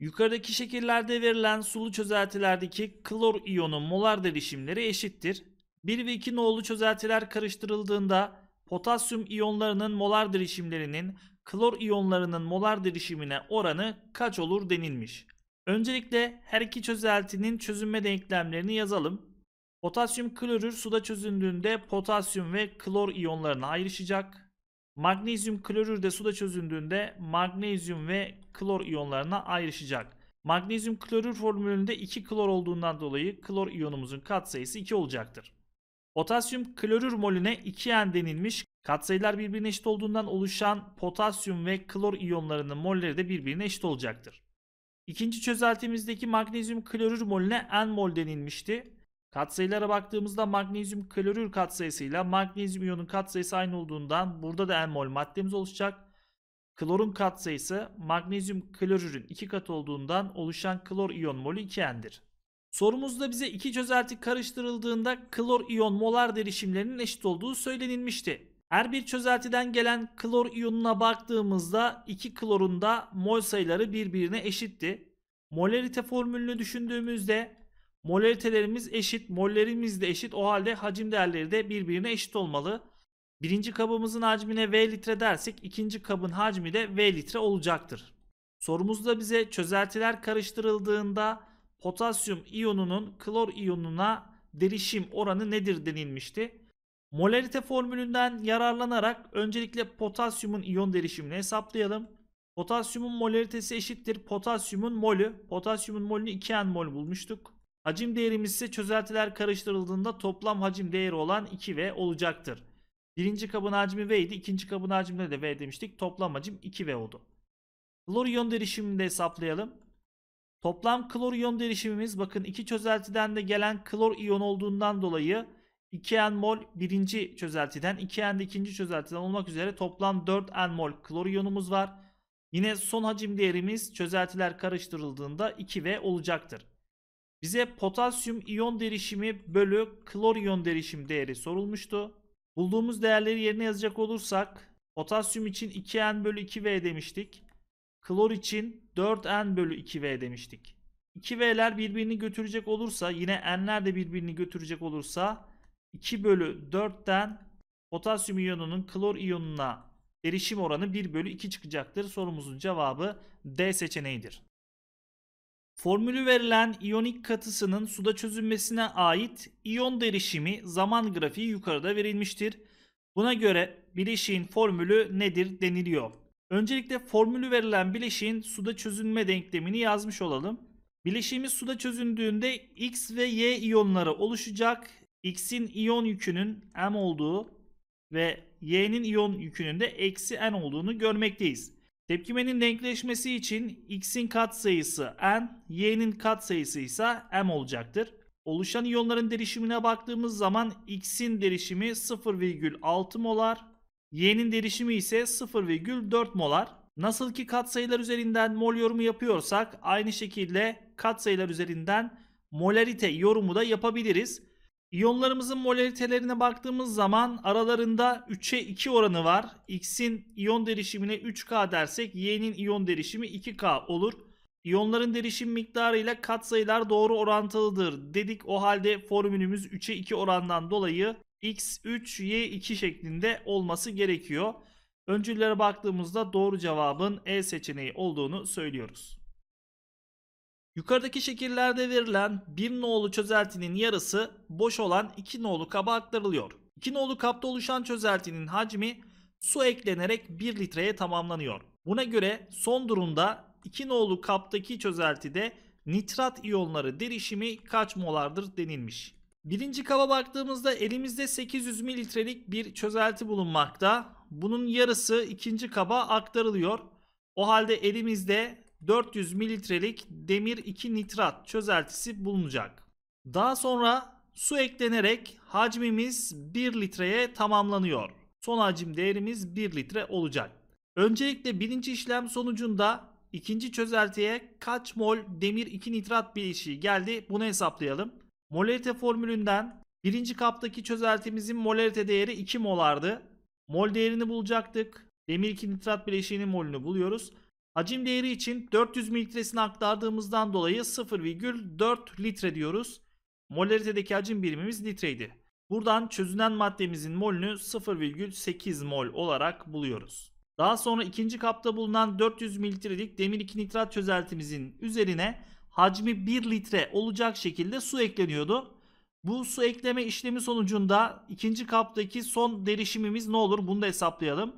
Yukarıdaki şekillerde verilen sulu çözeltilerdeki klor iyonu molar derişimleri eşittir. 1 ve 2 nolu çözeltiler karıştırıldığında potasyum iyonlarının molar derişimlerinin klor iyonlarının molar derişimine oranı kaç olur denilmiş. Öncelikle her iki çözeltinin çözünme denklemlerini yazalım. Potasyum klorür suda çözündüğünde potasyum ve klor iyonlarına ayrışacak. Magnezyum klorür de suda çözündüğünde magnezyum ve klor iyonlarına ayrışacak. Magnezyum klorür formülünde 2 klor olduğundan dolayı klor iyonumuzun katsayısı 2 olacaktır. Potasyum klorür molüne 2N denilmiş. Katsayılar birbirine eşit olduğundan oluşan potasyum ve klor iyonlarının molleri de birbirine eşit olacaktır. İkinci çözeltimizdeki magnezyum klorür molüne N mol denilmişti. Katsayılara baktığımızda magnezyum klorür katsayısıyla magnezyum iyonun katsayısı aynı olduğundan burada da en mol maddemiz oluşacak. Klorun katsayısı magnezyum klorürün 2 katı olduğundan oluşan klor iyon molü 2n'dir. Sorumuzda bize iki çözelti karıştırıldığında klor iyon molar derişimlerinin eşit olduğu söylenilmişti. Her bir çözeltiden gelen klor iyonuna baktığımızda iki klorun da mol sayıları birbirine eşitti. Molarite formülünü düşündüğümüzde Molaritelerimiz eşit, mollerimiz de eşit. O halde hacim değerleri de birbirine eşit olmalı. Birinci kabımızın hacmine V litre dersek ikinci kabın hacmi de V litre olacaktır. Sorumuzda bize çözeltiler karıştırıldığında potasyum iyonunun klor iyonuna derişim oranı nedir denilmişti. Molarite formülünden yararlanarak öncelikle potasyumun iyon derişimini hesaplayalım. Potasyumun molaritesi eşittir potasyumun molü. Potasyumun molünü 2n mol bulmuştuk. Hacim değerimiz ise çözeltiler karıştırıldığında toplam hacim değeri olan 2V olacaktır. Birinci kabın hacmi V idi. ikinci kabın hacmine de V demiştik. Toplam hacim 2V oldu. Klor iyon derişimini de hesaplayalım. Toplam klor iyon derişimimiz bakın iki çözeltiden de gelen klor iyon olduğundan dolayı 2N mol birinci çözeltiden 2N de ikinci çözeltiden olmak üzere toplam 4N mol klor iyonumuz var. Yine son hacim değerimiz çözeltiler karıştırıldığında 2V olacaktır. Bize potasyum iyon derişimi bölü klor iyon derişim değeri sorulmuştu. Bulduğumuz değerleri yerine yazacak olursak potasyum için 2N bölü 2V demiştik. Klor için 4N bölü 2V demiştik. 2V'ler birbirini götürecek olursa yine N'ler de birbirini götürecek olursa 2 bölü 4'ten potasyum iyonunun klor iyonuna erişim oranı 1 bölü 2 çıkacaktır. Sorumuzun cevabı D seçeneğidir. Formülü verilen iyonik katısının suda çözünmesine ait iyon derişimi zaman grafiği yukarıda verilmiştir. Buna göre bileşiğin formülü nedir deniliyor. Öncelikle formülü verilen bileşiğin suda çözünme denklemini yazmış olalım. Bileşiğimiz suda çözündüğünde X ve Y iyonları oluşacak. X'in iyon yükünün M olduğu ve Y'nin iyon yükünün de eksi N olduğunu görmekteyiz. Tepkimenin denkleşmesi için x'in katsayısı n, y'nin katsayısı ise m olacaktır. Oluşan iyonların derişimine baktığımız zaman x'in derişimi 0,6 molar, y'nin derişimi ise 0,4 molar. Nasıl ki katsayılar üzerinden mol yorumu yapıyorsak aynı şekilde katsayılar üzerinden molarite yorumu da yapabiliriz. İyonlarımızın molaritelerine baktığımız zaman aralarında 3'e 2 oranı var. X'in iyon derişimine 3K dersek Y'nin iyon derişimi 2K olur. İyonların derişim miktarıyla katsayılar doğru orantılıdır dedik. O halde formülümüz 3'e 2 orandan dolayı X3, Y2 şeklinde olması gerekiyor. Öncüllere baktığımızda doğru cevabın E seçeneği olduğunu söylüyoruz. Yukarıdaki şekillerde verilen 1 nolu çözeltinin yarısı boş olan 2 nolu kaba aktarılıyor. 2 nolu kapta oluşan çözeltinin hacmi su eklenerek 1 litreye tamamlanıyor. Buna göre son durumda 2 nolu kaptaki çözeltide nitrat iyonları derişimi kaç molardır denilmiş. Birinci kaba baktığımızda elimizde 800 mililitrelik bir çözelti bulunmakta. Bunun yarısı ikinci kaba aktarılıyor. O halde elimizde 400 mililitrelik demir 2 nitrat çözeltisi bulunacak. Daha sonra su eklenerek hacmimiz 1 litreye tamamlanıyor. Son hacim değerimiz 1 litre olacak. Öncelikle birinci işlem sonucunda ikinci çözeltiye kaç mol demir 2 nitrat bileşiği geldi bunu hesaplayalım. Molarite formülünden birinci kaptaki çözeltimizin molarite değeri 2 molardı. Mol değerini bulacaktık. Demir 2 nitrat bileşiğinin molünü buluyoruz. Hacim değeri için 400 mililitresini aktardığımızdan dolayı 0,4 litre diyoruz. Molaritedeki hacim birimimiz litreydi. Buradan çözünen maddemizin molünü 0,8 mol olarak buluyoruz. Daha sonra ikinci kapta bulunan 400 mililitrelik demir 2 nitrat çözeltimizin üzerine hacmi 1 litre olacak şekilde su ekleniyordu. Bu su ekleme işlemi sonucunda ikinci kaptaki son derişimimiz ne olur bunu da hesaplayalım.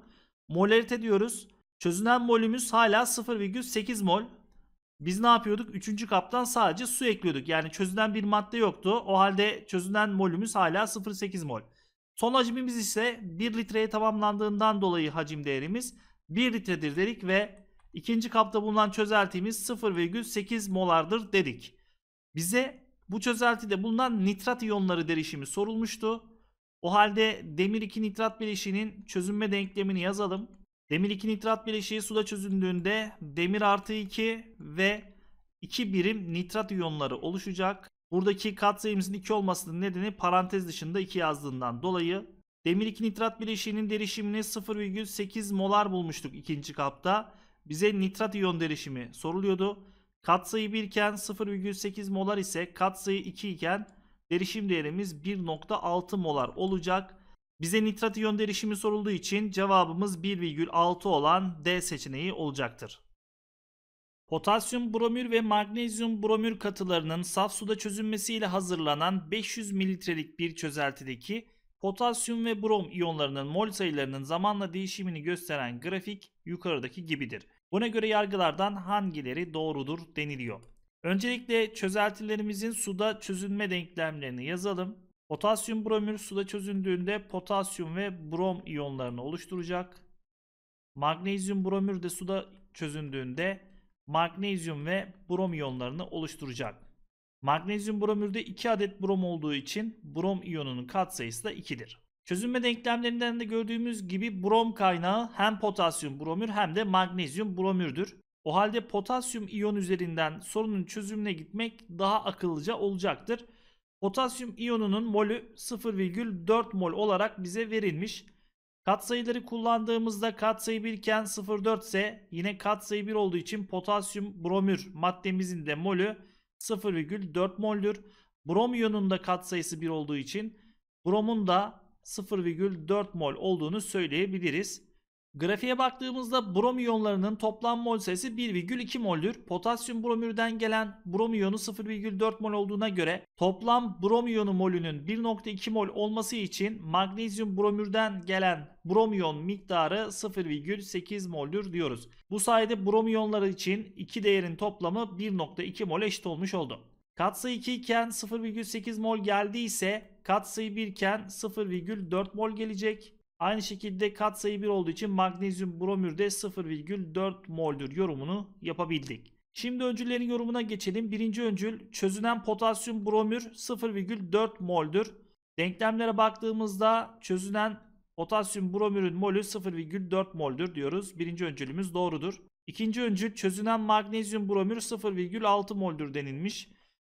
Molarite diyoruz. Çözünen molümüz hala 0,8 mol. Biz ne yapıyorduk? Üçüncü kaptan sadece su ekliyorduk. Yani çözünen bir madde yoktu. O halde çözünen molümüz hala 0,8 mol. Son hacmimiz ise 1 litreye tamamlandığından dolayı hacim değerimiz 1 litredir dedik ve ikinci kapta bulunan çözeltimiz 0,8 molardır dedik. Bize bu çözeltide bulunan nitrat iyonları derişimi sorulmuştu. O halde demir 2 nitrat bileşiğinin çözünme denklemini yazalım. Demir 2 nitrat bileşiği suda çözüldüğünde demir artı 2 ve 2 birim nitrat iyonları oluşacak. Buradaki katsayımızın 2 olmasının nedeni parantez dışında 2 yazdığından dolayı demir 2 nitrat bileşiğinin derişimini 0,8 molar bulmuştuk ikinci kapta. Bize nitrat iyon derişimi soruluyordu. Katsayı 1 iken 0,8 molar ise katsayı 2 iken derişim değerimiz 1,6 molar olacak. Bize nitrat iyon derişimi sorulduğu için cevabımız 1,6 olan D seçeneği olacaktır. Potasyum bromür ve magnezyum bromür katılarının saf suda çözünmesiyle hazırlanan 500 mililitrelik bir çözeltideki potasyum ve brom iyonlarının mol sayılarının zamanla değişimini gösteren grafik yukarıdaki gibidir. Buna göre yargılardan hangileri doğrudur deniliyor. Öncelikle çözeltilerimizin suda çözünme denklemlerini yazalım. Potasyum bromür suda çözündüğünde potasyum ve brom iyonlarını oluşturacak. Magnezyum bromür de suda çözündüğünde magnezyum ve brom iyonlarını oluşturacak. Magnezyum bromürde 2 adet brom olduğu için brom iyonunun katsayısı da 2'dir. Çözünme denklemlerinden de gördüğümüz gibi brom kaynağı hem potasyum bromür hem de magnezyum bromürdür. O halde potasyum iyon üzerinden sorunun çözümüne gitmek daha akıllıca olacaktır. Potasyum iyonunun molü 0,4 mol olarak bize verilmiş. Katsayıları kullandığımızda katsayı 1 iken 0,4 ise yine katsayı 1 olduğu için potasyum bromür maddemizin de molü 0,4 moldür. Brom da katsayısı 1 olduğu için bromun da 0,4 mol olduğunu söyleyebiliriz. Grafiğe baktığımızda brom iyonlarının toplam mol sayısı 1,2 moldür. Potasyum bromürden gelen brom iyonu 0,4 mol olduğuna göre toplam brom iyonu molünün 1,2 mol olması için magnezyum bromürden gelen brom iyon miktarı 0,8 moldür diyoruz. Bu sayede brom iyonları için iki değerin toplamı 1,2 mol eşit olmuş oldu. Katsayı 2 iken 0,8 mol geldiyse katsayı 1 iken 0,4 mol gelecek. Aynı şekilde katsayı 1 olduğu için magnezyum bromür de 0,4 moldür yorumunu yapabildik. Şimdi öncüllerin yorumuna geçelim. Birinci öncül çözünen potasyum bromür 0,4 moldür. Denklemlere baktığımızda çözünen potasyum bromürün molü 0,4 moldür diyoruz. Birinci öncülümüz doğrudur. İkinci öncül çözünen magnezyum bromür 0,6 moldür denilmiş.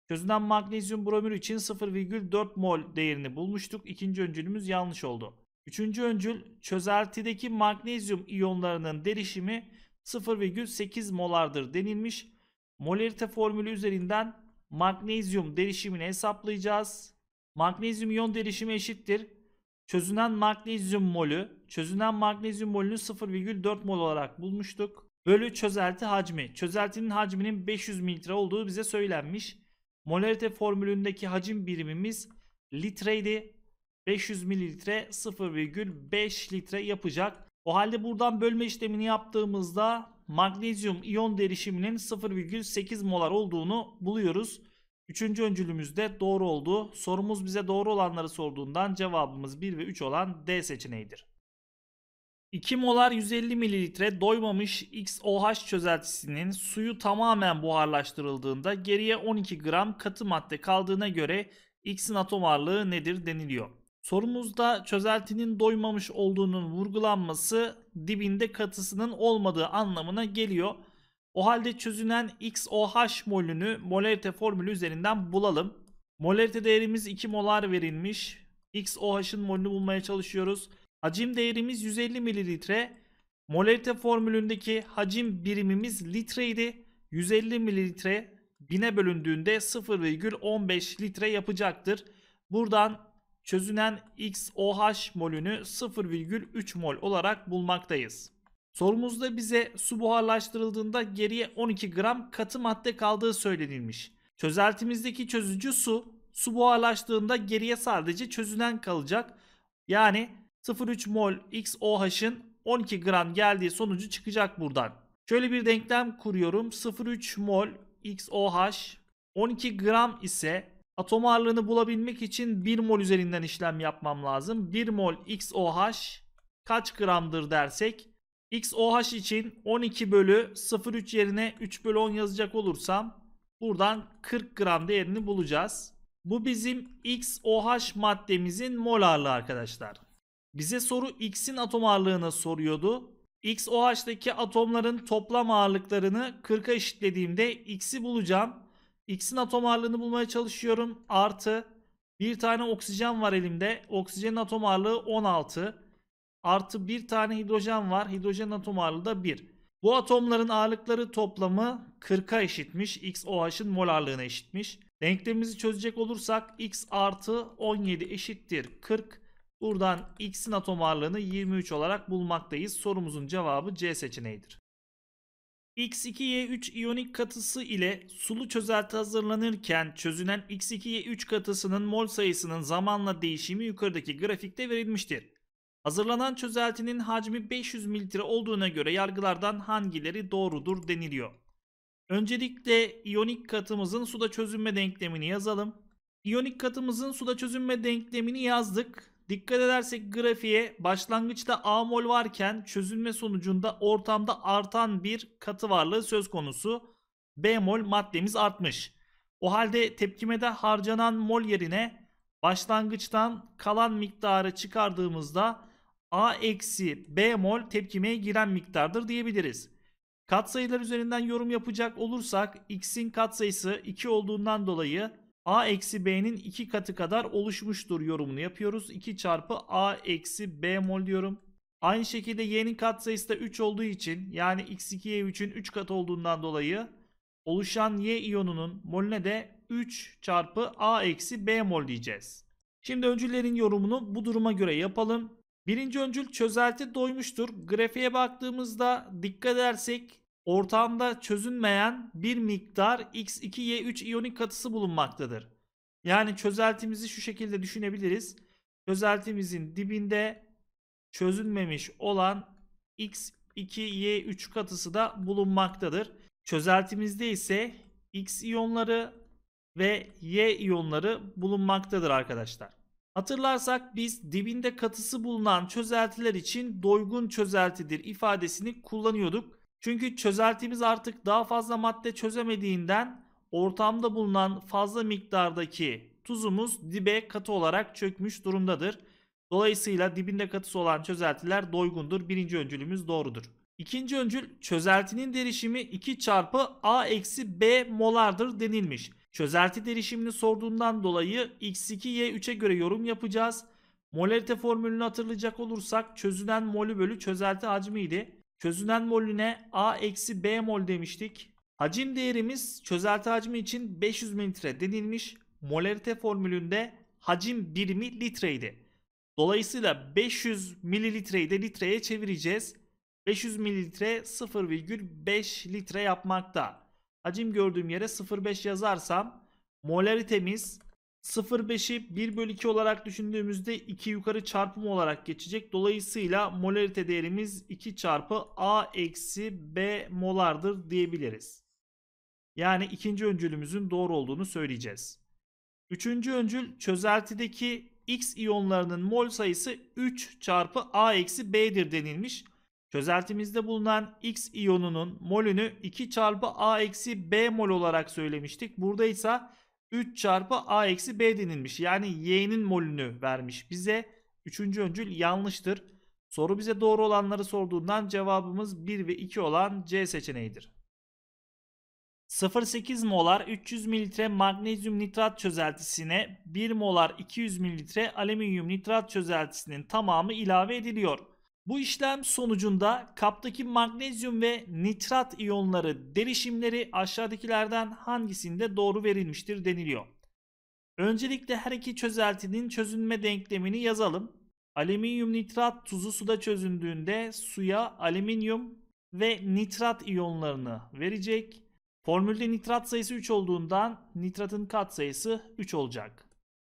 Çözünen magnezyum bromür için 0,4 mol değerini bulmuştuk. İkinci öncülümüz yanlış oldu. Üçüncü öncül çözeltideki magnezyum iyonlarının derişimi 0,8 molardır denilmiş. Molarite formülü üzerinden magnezyum derişimini hesaplayacağız. Magnezyum iyon derişimi eşittir. Çözünen magnezyum molü, çözünen magnezyum molünü 0,4 mol olarak bulmuştuk. Bölü çözelti hacmi. Çözeltinin hacminin 500 mililitre olduğu bize söylenmiş. Molarite formülündeki hacim birimimiz litreydi. 500 mililitre 0,5 litre yapacak. O halde buradan bölme işlemini yaptığımızda magnezyum iyon derişiminin 0,8 molar olduğunu buluyoruz. Üçüncü öncülümüz de doğru oldu. Sorumuz bize doğru olanları sorduğundan cevabımız 1 ve 3 olan D seçeneğidir. 2 molar 150 mililitre doymamış XOH çözeltisinin suyu tamamen buharlaştırıldığında geriye 12 gram katı madde kaldığına göre X'in atom ağırlığı nedir deniliyor. Sorumuzda çözeltinin doymamış olduğunun vurgulanması dibinde katısının olmadığı anlamına geliyor. O halde çözünen XOH molünü molarite formülü üzerinden bulalım. Molarite değerimiz 2 molar verilmiş. XOH'ın molünü bulmaya çalışıyoruz. Hacim değerimiz 150 mililitre. Molarite formülündeki hacim birimimiz litreydi. 150 mililitre 1000'e bölündüğünde 0,15 litre yapacaktır. Buradan çözünen XOH molünü 0,3 mol olarak bulmaktayız. Sorumuzda bize su buharlaştırıldığında geriye 12 gram katı madde kaldığı söylenilmiş. Çözeltimizdeki çözücü su, su buharlaştığında geriye sadece çözünen kalacak. Yani 0,3 mol XOH'ın 12 gram geldiği sonucu çıkacak buradan. Şöyle bir denklem kuruyorum. 0,3 mol XOH 12 gram ise Atom ağırlığını bulabilmek için 1 mol üzerinden işlem yapmam lazım. 1 mol XOH kaç gramdır dersek XOH için 12 bölü 03 yerine 3 bölü 10 yazacak olursam buradan 40 gram değerini bulacağız. Bu bizim XOH maddemizin mol ağırlığı arkadaşlar. Bize soru X'in atom ağırlığını soruyordu. XOH'daki atomların toplam ağırlıklarını 40'a eşitlediğimde X'i bulacağım. X'in atom ağırlığını bulmaya çalışıyorum. Artı bir tane oksijen var elimde. Oksijenin atom ağırlığı 16. Artı bir tane hidrojen var. Hidrojenin atom ağırlığı da 1. Bu atomların ağırlıkları toplamı 40'a eşitmiş. XOH'ın mol ağırlığına eşitmiş. Denklemimizi çözecek olursak x artı 17 eşittir 40. Buradan x'in atom ağırlığını 23 olarak bulmaktayız. Sorumuzun cevabı C seçeneğidir. X2Y3 iyonik katısı ile sulu çözelti hazırlanırken çözünen X2Y3 katısının mol sayısının zamanla değişimi yukarıdaki grafikte verilmiştir. Hazırlanan çözeltinin hacmi 500 mL olduğuna göre yargılardan hangileri doğrudur deniliyor. Öncelikle iyonik katımızın suda çözünme denklemini yazalım. İyonik katımızın suda çözünme denklemini yazdık. Dikkat edersek grafiğe başlangıçta A mol varken çözülme sonucunda ortamda artan bir katı varlığı söz konusu. B mol maddemiz artmış. O halde tepkimede harcanan mol yerine başlangıçtan kalan miktarı çıkardığımızda A eksi B mol tepkimeye giren miktardır diyebiliriz. Katsayılar üzerinden yorum yapacak olursak x'in katsayısı 2 olduğundan dolayı a eksi b'nin 2 katı kadar oluşmuştur yorumunu yapıyoruz. 2 çarpı a eksi b mol diyorum. Aynı şekilde y'nin katsayısı da 3 olduğu için yani x2y3'ün 3 katı olduğundan dolayı oluşan y iyonunun molüne de 3 çarpı a eksi b mol diyeceğiz. Şimdi öncüllerin yorumunu bu duruma göre yapalım. Birinci öncül çözelti doymuştur. Grafiğe baktığımızda dikkat edersek ortamda çözünmeyen bir miktar X2Y3 iyonik katısı bulunmaktadır. Yani çözeltimizi şu şekilde düşünebiliriz. Çözeltimizin dibinde çözünmemiş olan X2Y3 katısı da bulunmaktadır. Çözeltimizde ise X iyonları ve Y iyonları bulunmaktadır arkadaşlar. Hatırlarsak biz dibinde katısı bulunan çözeltiler için doygun çözeltidir ifadesini kullanıyorduk. Çünkü çözeltimiz artık daha fazla madde çözemediğinden ortamda bulunan fazla miktardaki tuzumuz dibe katı olarak çökmüş durumdadır. Dolayısıyla dibinde katısı olan çözeltiler doygundur. Birinci öncülümüz doğrudur. İkinci öncül çözeltinin derişimi 2 çarpı A eksi B molardır denilmiş. Çözelti derişimini sorduğundan dolayı x2y3'e göre yorum yapacağız. Molarite formülünü hatırlayacak olursak çözülen molü bölü çözelti hacmiydi. Çözünen molüne A eksi B mol demiştik. Hacim değerimiz çözelti hacmi için 500 mililitre denilmiş. Molarite formülünde hacim birimi litreydi. Dolayısıyla 500 mililitreyi de litreye çevireceğiz. 500 mililitre 0,5 litre yapmakta. Hacim gördüğüm yere 0,5 yazarsam molaritemiz 0.5'i 1 bölü 2 olarak düşündüğümüzde 2 yukarı çarpım olarak geçecek. Dolayısıyla molarite değerimiz 2 çarpı A eksi B molardır diyebiliriz. Yani ikinci öncülümüzün doğru olduğunu söyleyeceğiz. Üçüncü öncül çözeltideki X iyonlarının mol sayısı 3 çarpı A eksi B'dir denilmiş. Çözeltimizde bulunan X iyonunun molünü 2 çarpı A eksi B mol olarak söylemiştik. Burada ise 3 çarpı a eksi b denilmiş. Yani y'nin molünü vermiş bize. Üçüncü öncül yanlıştır. Soru bize doğru olanları sorduğundan cevabımız 1 ve 2 olan C seçeneğidir. 0,8 molar 300 mililitre magnezyum nitrat çözeltisine 1 molar 200 mililitre alüminyum nitrat çözeltisinin tamamı ilave ediliyor. Bu işlem sonucunda kaptaki magnezyum ve nitrat iyonları derişimleri aşağıdakilerden hangisinde doğru verilmiştir deniliyor. Öncelikle her iki çözeltinin çözünme denklemini yazalım. Alüminyum nitrat tuzu suda çözündüğünde suya alüminyum ve nitrat iyonlarını verecek. Formülde nitrat sayısı 3 olduğundan nitratın katsayısı 3 olacak.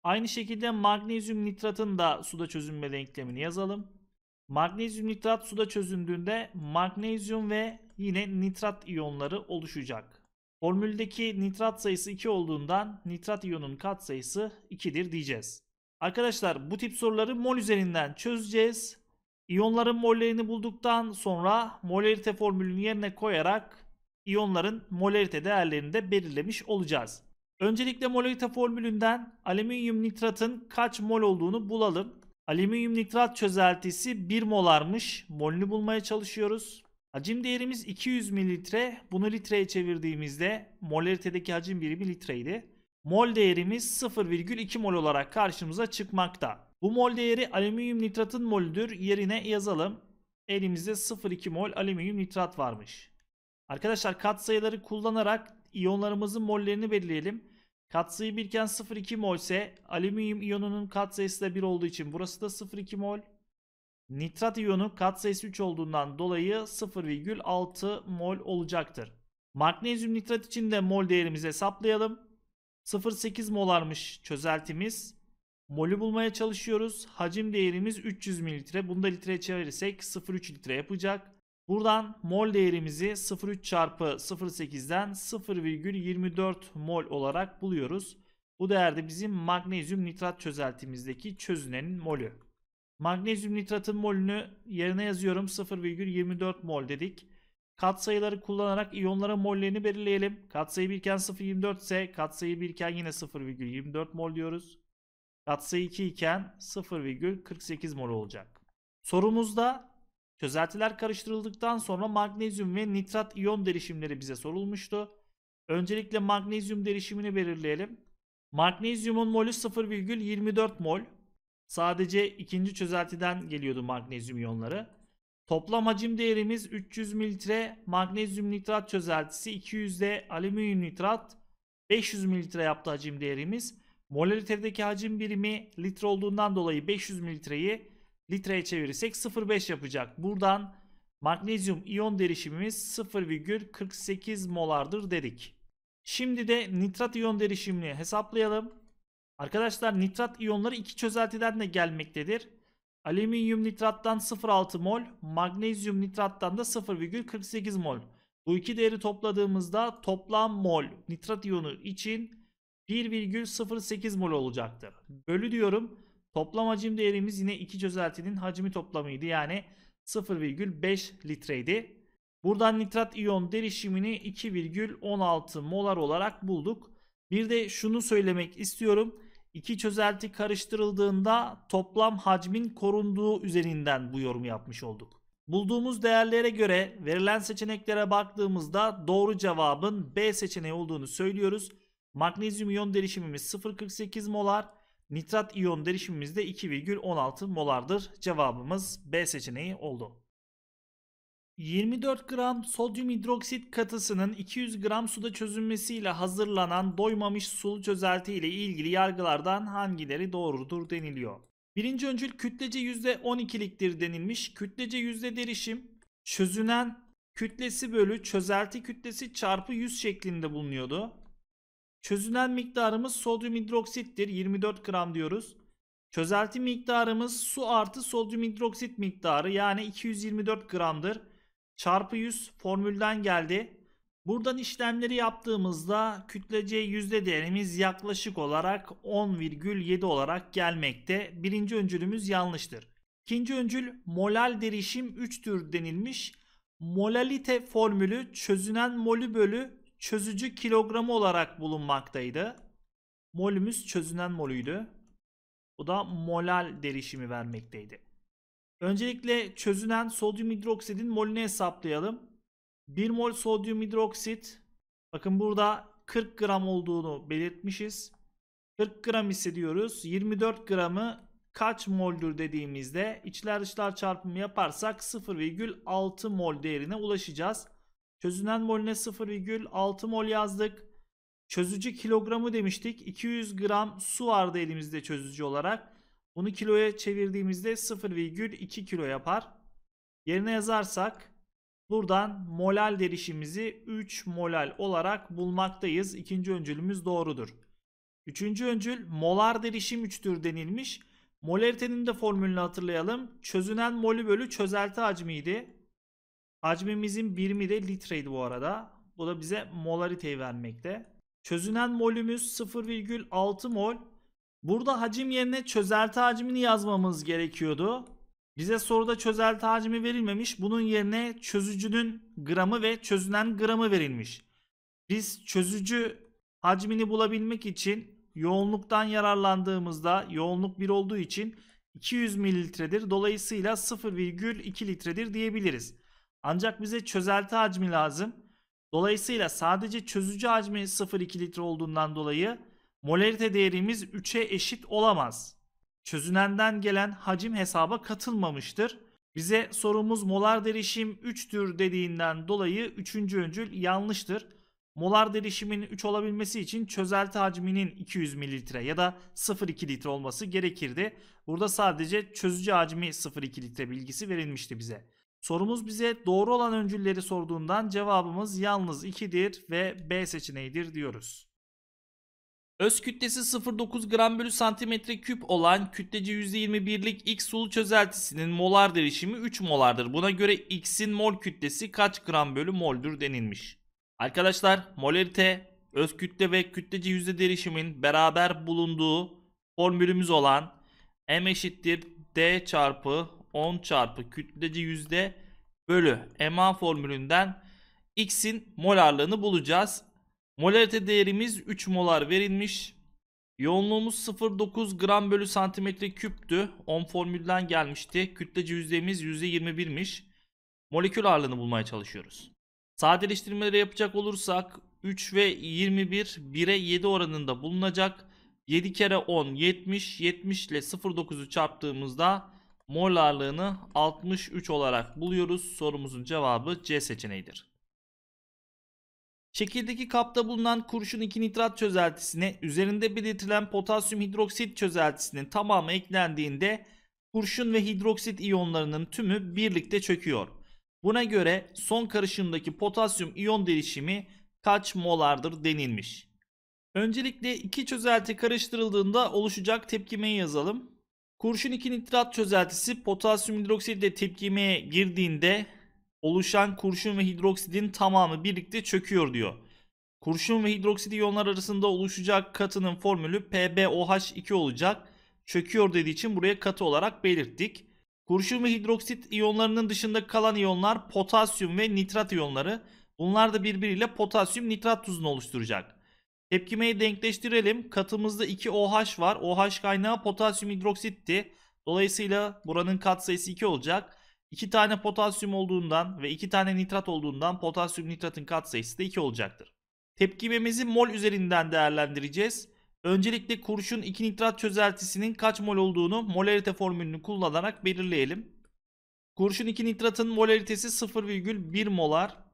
Aynı şekilde magnezyum nitratın da suda çözünme denklemini yazalım. Magnezyum nitrat suda çözündüğünde magnezyum ve yine nitrat iyonları oluşacak. Formüldeki nitrat sayısı 2 olduğundan nitrat iyonun katsayısı 2'dir diyeceğiz. Arkadaşlar bu tip soruları mol üzerinden çözeceğiz. İyonların mollerini bulduktan sonra molarite formülünü yerine koyarak iyonların molarite değerlerini de belirlemiş olacağız. Öncelikle molarite formülünden alüminyum nitratın kaç mol olduğunu bulalım. Alüminyum nitrat çözeltisi 1 molarmış. Molünü bulmaya çalışıyoruz. Hacim değerimiz 200 mililitre. Bunu litreye çevirdiğimizde molaritedeki hacim birimi litreydi. Mol değerimiz 0,2 mol olarak karşımıza çıkmakta. Bu mol değeri alüminyum nitratın molüdür. Yerine yazalım. Elimizde 0,2 mol alüminyum nitrat varmış. Arkadaşlar katsayıları kullanarak iyonlarımızın mollerini belirleyelim. Katsayı birken 0,2 mol ise alüminyum iyonunun katsayısı da 1 olduğu için burası da 0,2 mol. Nitrat iyonu katsayısı 3 olduğundan dolayı 0,6 mol olacaktır. Magnezyum nitrat için de mol değerimizi hesaplayalım. 0,8 molarmış çözeltimiz. Molü bulmaya çalışıyoruz. Hacim değerimiz 300 mililitre. Bunu da litreye çevirirsek 0,3 litre yapacak. Buradan mol değerimizi 0.3 çarpı 0.8'den 0,24 mol olarak buluyoruz. Bu değerde bizim magnezyum nitrat çözeltimizdeki çözünenin molü. Magnezyum nitratın molünü yerine yazıyorum 0,24 mol dedik. Katsayıları kullanarak iyonlara mollerini belirleyelim. Katsayı 1 iken 0,24 ise katsayı 1 iken yine 0,24 mol diyoruz. Katsayı 2 iken 0,48 mol olacak. Sorumuzda Çözeltiler karıştırıldıktan sonra magnezyum ve nitrat iyon derişimleri bize sorulmuştu. Öncelikle magnezyum derişimini belirleyelim. Magnezyumun molü 0,24 mol. Sadece ikinci çözeltiden geliyordu magnezyum iyonları. Toplam hacim değerimiz 300 mililitre magnezyum nitrat çözeltisi, 200 de alüminyum nitrat, 500 mililitre yaptı hacim değerimiz. Molalitredeki hacim birimi litre olduğundan dolayı 500 mililitreyi litreye çevirirsek 0.5 yapacak. Buradan magnezyum iyon derişimimiz 0,48 molardır dedik. Şimdi de nitrat iyon derişimini hesaplayalım. Arkadaşlar nitrat iyonları iki çözeltiden de gelmektedir. Alüminyum nitrattan 0.6 mol, magnezyum nitrattan da 0,48 mol. Bu iki değeri topladığımızda toplam mol nitrat iyonu için 1,08 mol olacaktır. Bölü diyorum. Toplam hacim değerimiz yine iki çözeltinin hacmi toplamıydı. Yani 0,5 litreydi. Buradan nitrat iyon derişimini 2,16 molar olarak bulduk. Bir de şunu söylemek istiyorum. İki çözelti karıştırıldığında toplam hacmin korunduğu üzerinden bu yorum yapmış olduk. Bulduğumuz değerlere göre verilen seçeneklere baktığımızda doğru cevabın B seçeneği olduğunu söylüyoruz. Magnezyum iyon derişimimiz 0.48 molar, Nitrat iyon derişimimizde 2,16 molardır. Cevabımız B seçeneği oldu. 24 gram sodyum hidroksit katısının 200 gram suda çözünmesiyle hazırlanan doymamış sulu çözelti ile ilgili yargılardan hangileri doğrudur deniliyor. Birinci öncül kütlece %12'liktir denilmiş. Kütlece yüzde derişim çözünen kütlesi bölü çözelti kütlesi çarpı 100 şeklinde bulunuyordu. Çözünen miktarımız sodyum hidroksittir. 24 gram diyoruz. Çözelti miktarımız su artı sodyum hidroksit miktarı yani 224 gramdır. Çarpı 100 formülden geldi. Buradan işlemleri yaptığımızda kütlece yüzde değerimiz yaklaşık olarak 10,7 olarak gelmekte. Birinci öncülümüz yanlıştır. İkinci öncül molal derişim 3'tür denilmiş. Molalite formülü çözünen molü bölü çözücü kilogramı olarak bulunmaktaydı. Molümüz çözünen molüydü. Bu da molal derişimi vermekteydi. Öncelikle çözünen sodyum hidroksidin molünü hesaplayalım. 1 mol sodyum hidroksit bakın burada 40 gram olduğunu belirtmişiz. 40 gram hissediyoruz. 24 gramı kaç moldür dediğimizde içler dışlar çarpımı yaparsak 0,6 mol değerine ulaşacağız. Çözünen molüne 0,6 mol yazdık. Çözücü kilogramı demiştik. 200 gram su vardı elimizde çözücü olarak. Bunu kiloya çevirdiğimizde 0,2 kilo yapar. Yerine yazarsak buradan molal derişimizi 3 molal olarak bulmaktayız. İkinci öncülümüz doğrudur. Üçüncü öncül molar derişim 3'tür denilmiş. Molaritenin de formülünü hatırlayalım. Çözünen molü bölü çözelti hacmiydi. Hacmimizin birimi de litreydi bu arada. Bu da bize molariteyi vermekte. Çözünen molümüz 0,6 mol. Burada hacim yerine çözelti hacmini yazmamız gerekiyordu. Bize soruda çözelti hacmi verilmemiş. Bunun yerine çözücünün gramı ve çözünen gramı verilmiş. Biz çözücü hacmini bulabilmek için yoğunluktan yararlandığımızda yoğunluk 1 olduğu için 200 mililitredir. Dolayısıyla 0,2 litredir diyebiliriz. Ancak bize çözelti hacmi lazım. Dolayısıyla sadece çözücü hacmi 0,2 litre olduğundan dolayı molarite değerimiz 3'e eşit olamaz. Çözünenden gelen hacim hesaba katılmamıştır. Bize sorumuz molar derişim 3'tür dediğinden dolayı 3. öncül yanlıştır. Molar derişimin 3 olabilmesi için çözelti hacminin 200 mililitre ya da 0,2 litre olması gerekirdi. Burada sadece çözücü hacmi 0,2 litre bilgisi verilmişti bize. Sorumuz bize doğru olan öncülleri sorduğundan cevabımız yalnız 2'dir ve B seçeneğidir diyoruz. Öz kütlesi 0.9 gram bölü santimetre küp olan kütlece %21'lik X sulu çözeltisinin molar derişimi 3 molardır. Buna göre X'in mol kütlesi kaç gram bölü moldür denilmiş. Arkadaşlar molarite, öz kütle ve kütleci yüzde derişimin beraber bulunduğu formülümüz olan M eşittir D çarpı 10 çarpı kütleci yüzde bölü MA formülünden X'in molarlığını bulacağız. Molarite değerimiz 3 molar verilmiş. Yoğunluğumuz 0.9 gram bölü santimetre küptü. 10 formülden gelmişti. Kütlece yüzdemiz %21'miş. Molekül ağırlığını bulmaya çalışıyoruz. Sadeleştirmeleri yapacak olursak 3 ve 21 1'e 7 oranında bulunacak. 7 kere 10 70 70 ile 0.9'u çarptığımızda mol ağırlığını 63 olarak buluyoruz. Sorumuzun cevabı C seçeneğidir. Şekildeki kapta bulunan kurşun 2 nitrat çözeltisine üzerinde belirtilen potasyum hidroksit çözeltisinin tamamı eklendiğinde kurşun ve hidroksit iyonlarının tümü birlikte çöküyor. Buna göre son karışımdaki potasyum iyon değişimi kaç molardır denilmiş. Öncelikle iki çözelti karıştırıldığında oluşacak tepkimeyi yazalım. Kurşun 2 nitrat çözeltisi potasyum hidroksitle tepkimeye girdiğinde oluşan kurşun ve hidroksidin tamamı birlikte çöküyor diyor. Kurşun ve hidroksit iyonlar arasında oluşacak katının formülü PbOH2 olacak. Çöküyor dediği için buraya katı olarak belirttik. Kurşun ve hidroksit iyonlarının dışında kalan iyonlar potasyum ve nitrat iyonları. Bunlar da birbiriyle potasyum nitrat tuzunu oluşturacak. Tepkimeyi denkleştirelim. Katımızda 2 OH var. OH kaynağı potasyum hidroksitti. Dolayısıyla buranın katsayısı 2 olacak. 2 tane potasyum olduğundan ve 2 tane nitrat olduğundan potasyum nitratın katsayısı da 2 olacaktır. Tepkimemizi mol üzerinden değerlendireceğiz. Öncelikle kurşun 2 nitrat çözeltisinin kaç mol olduğunu molarite formülünü kullanarak belirleyelim. Kurşun 2 nitratın molaritesi 0,1 molar.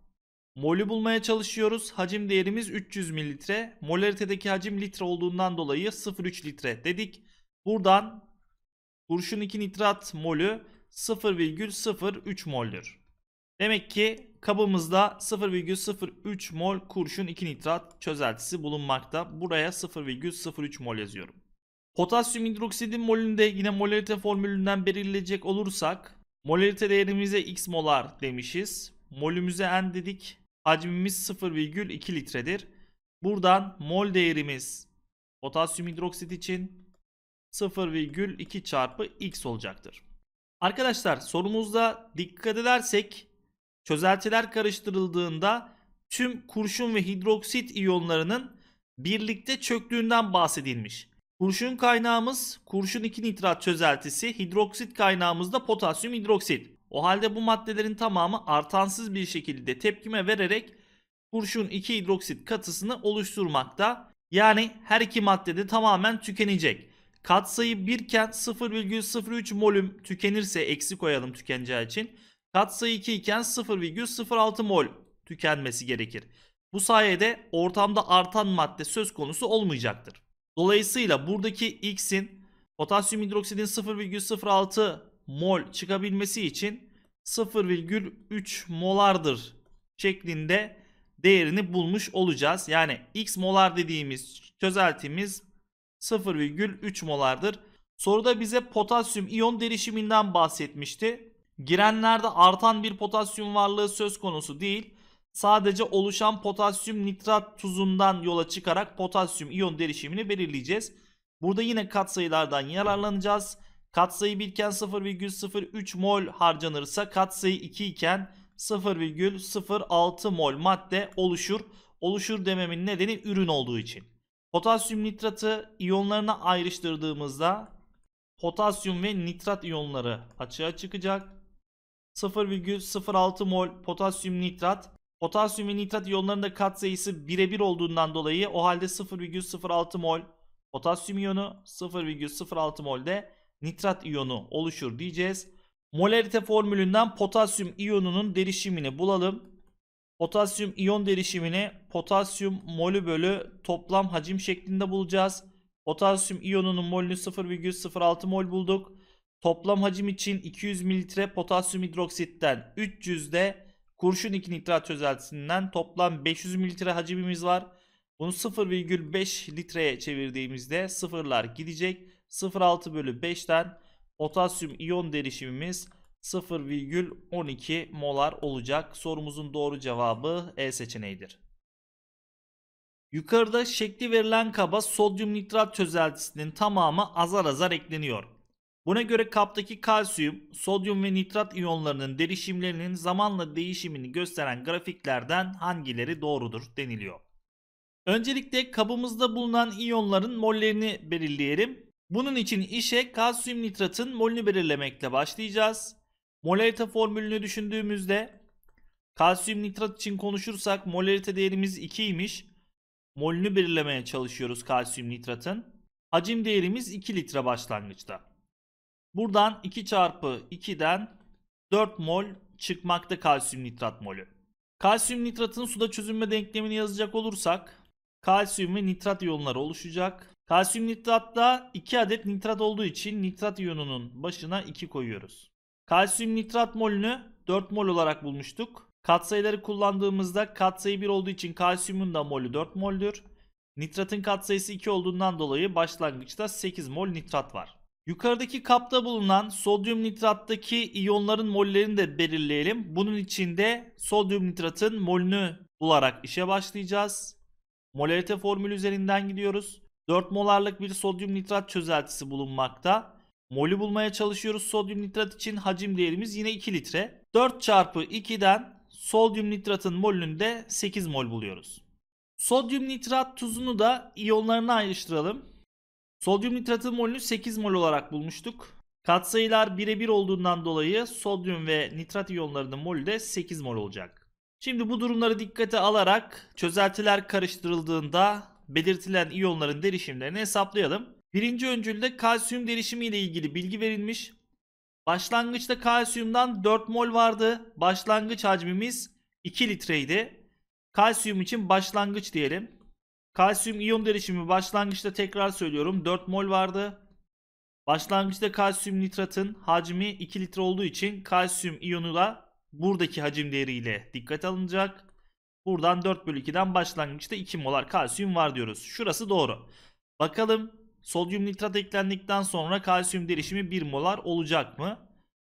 Mol'ü bulmaya çalışıyoruz. Hacim değerimiz 300 mililitre. Molaritedeki hacim litre olduğundan dolayı 0,3 litre dedik. Buradan kurşun 2 nitrat molü 0,03 moldür. Demek ki kabımızda 0,03 mol kurşun 2 nitrat çözeltisi bulunmakta. Buraya 0,03 mol yazıyorum. Potasyum hidroksidin molünde yine molarite formülünden belirleyecek olursak molarite değerimize x molar demişiz. Molümüze n dedik. Hacmimiz 0,2 litredir. Buradan mol değerimiz potasyum hidroksit için 0,2 çarpı x olacaktır. Arkadaşlar sorumuzda dikkat edersek çözeltiler karıştırıldığında tüm kurşun ve hidroksit iyonlarının birlikte çöktüğünden bahsedilmiş. Kurşun kaynağımız kurşun 2 nitrat çözeltisi, hidroksit kaynağımız da potasyum hidroksit. O halde bu maddelerin tamamı artansız bir şekilde tepkime vererek kurşun 2 hidroksit katısını oluşturmakta. Yani her iki maddede tamamen tükenecek. Katsayı 1 iken 0,03 molüm tükenirse eksi koyalım tükeneceği için. Katsayı 2 iken 0,06 mol tükenmesi gerekir. Bu sayede ortamda artan madde söz konusu olmayacaktır. Dolayısıyla buradaki X'in potasyum hidroksidin 0,06 mol çıkabilmesi için 0,3 molardır şeklinde değerini bulmuş olacağız. Yani x molar dediğimiz çözeltimiz 0,3 molardır. Soruda bize potasyum iyon derişiminden bahsetmişti. Girenlerde artan bir potasyum varlığı söz konusu değil. Sadece oluşan potasyum nitrat tuzundan yola çıkarak potasyum iyon derişimini belirleyeceğiz. Burada yine katsayılardan yararlanacağız. Katsayı 1 iken 0,03 mol harcanırsa katsayı 2 iken 0,06 mol madde oluşur. Oluşur dememin nedeni ürün olduğu için. Potasyum nitratı iyonlarına ayrıştırdığımızda potasyum ve nitrat iyonları açığa çıkacak. 0,06 mol potasyum nitrat. Potasyum ve nitrat iyonlarının da katsayısı birebir olduğundan dolayı o halde 0,06 mol potasyum iyonu 0,06 mol de nitrat iyonu oluşur diyeceğiz. Molarite formülünden potasyum iyonunun derişimini bulalım. Potasyum iyon derişimini potasyum molü bölü toplam hacim şeklinde bulacağız. Potasyum iyonunun molünü 0,06 mol bulduk. Toplam hacim için 200 mililitre potasyum hidroksitten 300'de kurşun 2 nitrat çözeltisinden toplam 500 mililitre hacimimiz var. Bunu 0,5 litreye çevirdiğimizde sıfırlar gidecek. 0.6 bölü 5'ten potasyum iyon derişimimiz 0,12 molar olacak. Sorumuzun doğru cevabı E seçeneğidir. Yukarıda şekli verilen kaba sodyum nitrat çözeltisinin tamamı azar azar ekleniyor. Buna göre kaptaki kalsiyum, sodyum ve nitrat iyonlarının derişimlerinin zamanla değişimini gösteren grafiklerden hangileri doğrudur deniliyor. Öncelikle kabımızda bulunan iyonların mollerini belirleyelim. Bunun için işe kalsiyum nitratın molünü belirlemekle başlayacağız. Molarite formülünü düşündüğümüzde kalsiyum nitrat için konuşursak molarite değerimiz 2'ymiş. Molünü belirlemeye çalışıyoruz kalsiyum nitratın. Hacim değerimiz 2 litre başlangıçta. Buradan 2 çarpı 2'den 4 mol çıkmakta kalsiyum nitrat molü. Kalsiyum nitratın suda çözünme denklemini yazacak olursak kalsiyum ve nitrat iyonları oluşacak. Kalsiyum nitratta 2 adet nitrat olduğu için nitrat iyonunun başına 2 koyuyoruz. Kalsiyum nitrat molünü 4 mol olarak bulmuştuk. Katsayıları kullandığımızda katsayı 1 olduğu için kalsiyumun da molü 4 moldür. Nitratın katsayısı 2 olduğundan dolayı başlangıçta 8 mol nitrat var. Yukarıdaki kapta bulunan sodyum nitrattaki iyonların mollerini de belirleyelim. Bunun için de sodyum nitratın molünü bularak işe başlayacağız. Molarite formülü üzerinden gidiyoruz. 4 molarlık bir sodyum nitrat çözeltisi bulunmakta. Molü bulmaya çalışıyoruz sodyum nitrat için. Hacim değerimiz yine 2 litre. 4 çarpı 2'den sodyum nitratın molünü de 8 mol buluyoruz. Sodyum nitrat tuzunu da iyonlarına ayrıştıralım. Sodyum nitratın molünü 8 mol olarak bulmuştuk. Katsayılar birebir olduğundan dolayı sodyum ve nitrat iyonlarının molü de 8 mol olacak. Şimdi bu durumları dikkate alarak çözeltiler karıştırıldığında belirtilen iyonların derişimlerini hesaplayalım. Birinci öncülde kalsiyum derişimi ile ilgili bilgi verilmiş. Başlangıçta kalsiyumdan 4 mol vardı. Başlangıç hacmimiz 2 litreydi. Kalsiyum için başlangıç diyelim. Kalsiyum iyon derişimi başlangıçta tekrar söylüyorum 4 mol vardı. Başlangıçta kalsiyum nitratın hacmi 2 litre olduğu için kalsiyum iyonu da buradaki hacim değeriyle dikkat alınacak. Buradan 4 bölü 2'den başlangıçta 2 molar kalsiyum var diyoruz. Şurası doğru. Bakalım sodyum nitrat eklendikten sonra kalsiyum derişimi 1 molar olacak mı?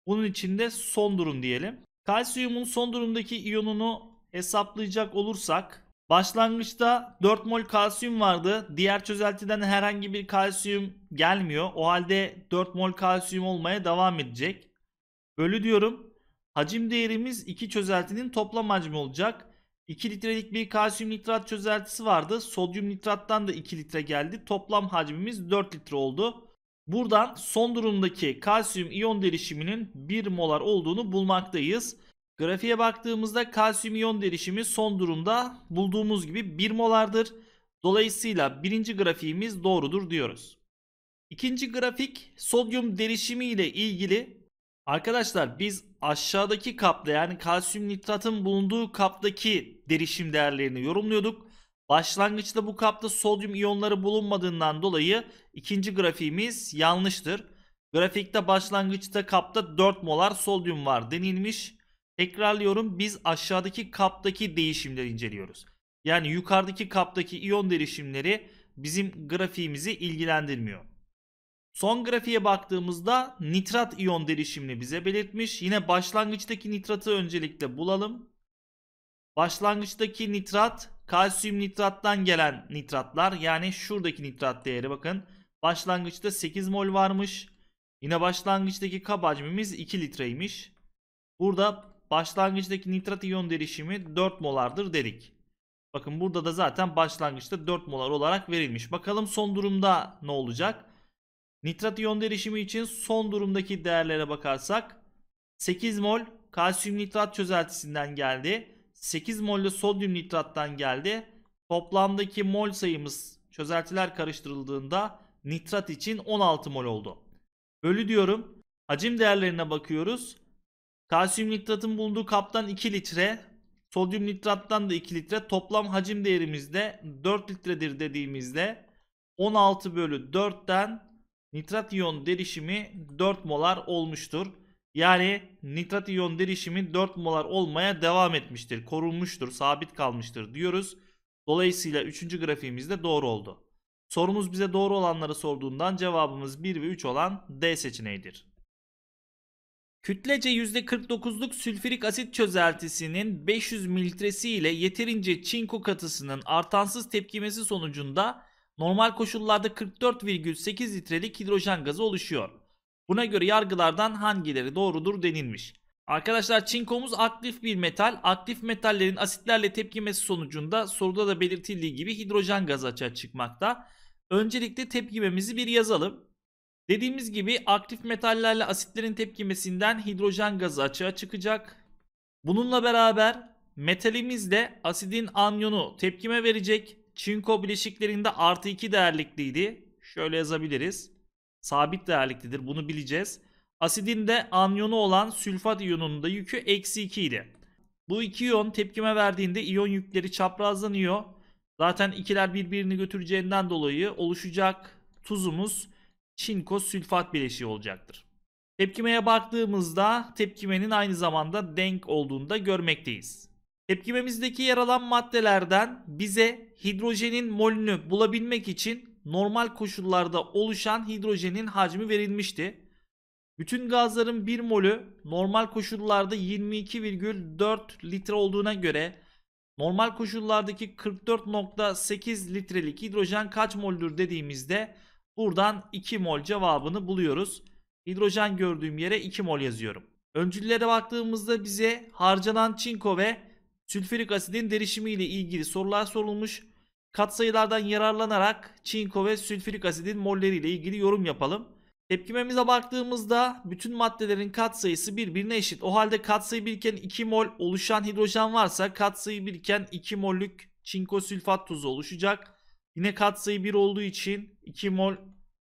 Bunun için de son durum diyelim. Kalsiyumun son durumdaki iyonunu hesaplayacak olursak başlangıçta 4 mol kalsiyum vardı. Diğer çözeltiden herhangi bir kalsiyum gelmiyor. O halde 4 mol kalsiyum olmaya devam edecek. Bölü diyorum. Hacim değerimiz iki çözeltinin toplam hacmi olacak. 2 litrelik bir kalsiyum nitrat çözeltisi vardı. Sodyum nitrattan da 2 litre geldi. Toplam hacmimiz 4 litre oldu. Buradan son durumdaki kalsiyum iyon derişiminin 1 molar olduğunu bulmaktayız. Grafiğe baktığımızda kalsiyum iyon derişimi son durumda bulduğumuz gibi 1 molardır. Dolayısıyla birinci grafiğimiz doğrudur diyoruz. İkinci grafik sodyum derişimi ile ilgili Arkadaşlar biz aşağıdaki kapta yani kalsiyum nitratın bulunduğu kaptaki derişim değerlerini yorumluyorduk. Başlangıçta bu kapta sodyum iyonları bulunmadığından dolayı ikinci grafiğimiz yanlıştır. Grafikte başlangıçta kapta 4 molar sodyum var denilmiş. Tekrarlıyorum biz aşağıdaki kaptaki değişimleri inceliyoruz. Yani yukarıdaki kaptaki iyon derişimleri bizim grafiğimizi ilgilendirmiyor. Son grafiğe baktığımızda nitrat iyon derişimini bize belirtmiş. Yine başlangıçtaki nitratı öncelikle bulalım. Başlangıçtaki nitrat kalsiyum nitrattan gelen nitratlar yani şuradaki nitrat değeri bakın. Başlangıçta 8 mol varmış. Yine başlangıçtaki kab hacmimiz 2 litreymiş. Burada başlangıçtaki nitrat iyon derişimi 4 molardır dedik. Bakın burada da zaten başlangıçta 4 molar olarak verilmiş. Bakalım son durumda ne olacak? Nitrat iyon derişimi için son durumdaki değerlere bakarsak 8 mol kalsiyum nitrat çözeltisinden geldi. 8 mol de sodyum nitrattan geldi. Toplamdaki mol sayımız çözeltiler karıştırıldığında nitrat için 16 mol oldu. Bölü diyorum. Hacim değerlerine bakıyoruz. Kalsiyum nitratın bulunduğu kaptan 2 litre, sodyum nitrattan da 2 litre. Toplam hacim değerimizde 4 litredir dediğimizde 16 bölü 4'ten nitrat iyon derişimi 4 molar olmuştur. Yani nitrat iyon derişimi 4 molar olmaya devam etmiştir. Korunmuştur, sabit kalmıştır diyoruz. Dolayısıyla 3. grafiğimiz de doğru oldu. Sorumuz bize doğru olanları sorduğundan cevabımız 1 ve 3 olan D seçeneğidir. Kütlece %49'luk sülfürik asit çözeltisinin 500 mililitresi ile yeterince çinko katısının artansız tepkimesi sonucunda normal koşullarda 44,8 litrelik hidrojen gazı oluşuyor. Buna göre yargılardan hangileri doğrudur denilmiş. Arkadaşlar çinkomuz aktif bir metal. Aktif metallerin asitlerle tepkimesi sonucunda soruda da belirtildiği gibi hidrojen gazı açığa çıkmakta. Öncelikle tepkimemizi bir yazalım. Dediğimiz gibi aktif metallerle asitlerin tepkimesinden hidrojen gazı açığa çıkacak. Bununla beraber metalimizle asidin anyonu tepkime verecek çinko bileşiklerinde artı 2 değerlikliydi. Şöyle yazabiliriz. Sabit değerliklidir bunu bileceğiz. Asidin de anyonu olan sülfat iyonunun da yükü eksi 2 idi. Bu iki iyon tepkime verdiğinde iyon yükleri çaprazlanıyor. Zaten ikiler birbirini götüreceğinden dolayı oluşacak tuzumuz çinko sülfat bileşiği olacaktır. Tepkimeye baktığımızda tepkimenin aynı zamanda denk olduğunu da görmekteyiz. Tepkimemizdeki yer alan maddelerden bize hidrojenin molünü bulabilmek için normal koşullarda oluşan hidrojenin hacmi verilmişti. Bütün gazların 1 molü normal koşullarda 22,4 litre olduğuna göre normal koşullardaki 44,8 litrelik hidrojen kaç moldür dediğimizde buradan 2 mol cevabını buluyoruz. Hidrojen gördüğüm yere 2 mol yazıyorum. Öncüllere baktığımızda bize harcanan çinko ve sülfürik asidin derişimi ile ilgili sorular sorulmuş. Katsayılardan yararlanarak çinko ve sülfürik asidin molleri ile ilgili yorum yapalım. Tepkimemize baktığımızda bütün maddelerin katsayısı birbirine eşit. O halde katsayı birken 2 mol oluşan hidrojen varsa katsayı birken 2 mollük çinko sülfat tuzu oluşacak. Yine katsayı 1 olduğu için 2 mol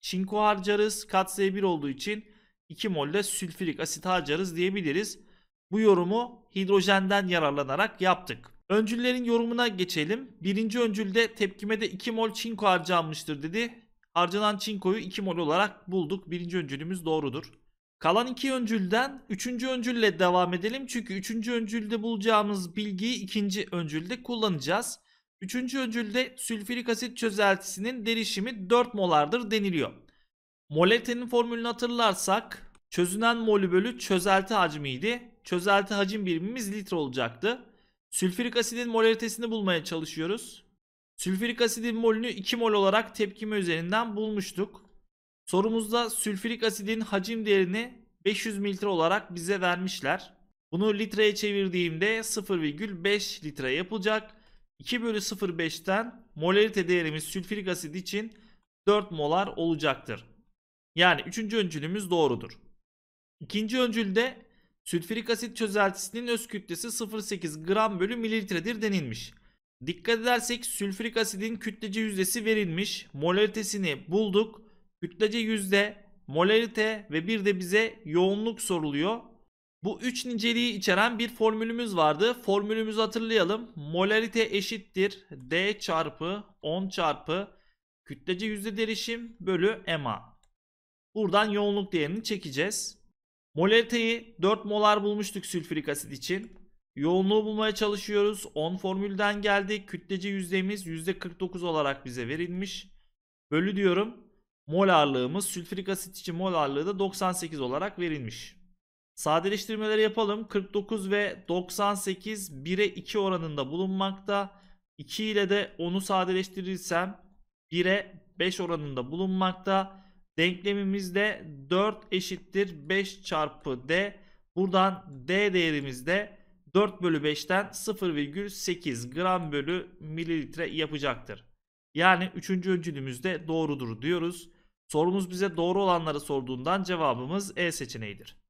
çinko harcarız. Katsayı 1 olduğu için 2 mol de sülfürik asit harcarız diyebiliriz. Bu yorumu hidrojenden yararlanarak yaptık. Öncüllerin yorumuna geçelim. Birinci öncülde tepkimede 2 mol çinko harcanmıştır dedi. Harcanan çinkoyu 2 mol olarak bulduk. Birinci öncülümüz doğrudur. Kalan iki öncülden üçüncü öncülle devam edelim. Çünkü üçüncü öncülde bulacağımız bilgiyi ikinci öncülde kullanacağız. Üçüncü öncülde sülfürik asit çözeltisinin derişimi 4 molardır deniliyor. Molete'nin formülünü hatırlarsak Çözünen molü bölü çözelti hacmiydi. Çözelti hacim birimimiz litre olacaktı. Sülfürik asidin molaritesini bulmaya çalışıyoruz. Sülfürik asidin molünü 2 mol olarak tepkime üzerinden bulmuştuk. Sorumuzda sülfürik asidin hacim değerini 500 mililitre olarak bize vermişler. Bunu litreye çevirdiğimde 0,5 litre yapılacak. 2 bölü 0,5'ten molarite değerimiz sülfürik asit için 4 molar olacaktır. Yani 3. öncülümüz doğrudur. İkinci öncülde sülfürik asit çözeltisinin öz kütlesi 0.8 gram bölü mililitredir denilmiş. Dikkat edersek sülfürik asidin kütlece yüzdesi verilmiş. Molaritesini bulduk. Kütlece yüzde, molarite ve bir de bize yoğunluk soruluyor. Bu üç niceliği içeren bir formülümüz vardı. Formülümüzü hatırlayalım. Molarite eşittir D çarpı 10 çarpı kütlece yüzde derişim bölü MA. Buradan yoğunluk değerini çekeceğiz. Molariteyi 4 molar bulmuştuk sülfürik asit için. Yoğunluğu bulmaya çalışıyoruz. 10 formülden geldi. Kütlece yüzdemiz %49 olarak bize verilmiş. Bölü diyorum. Mol ağırlığımız sülfürik asit için mol ağırlığı da 98 olarak verilmiş. Sadeleştirmeleri yapalım. 49 ve 98 1'e 2 oranında bulunmakta. 2 ile de onu sadeleştirirsem 1'e 5 oranında bulunmakta. Denklemimizde 4 eşittir 5 çarpı D. Buradan D değerimizde 4 bölü 5'ten 0,8 gram bölü mililitre yapacaktır. Yani 3. öncülümüz doğrudur diyoruz. Sorumuz bize doğru olanları sorduğundan cevabımız E seçeneğidir.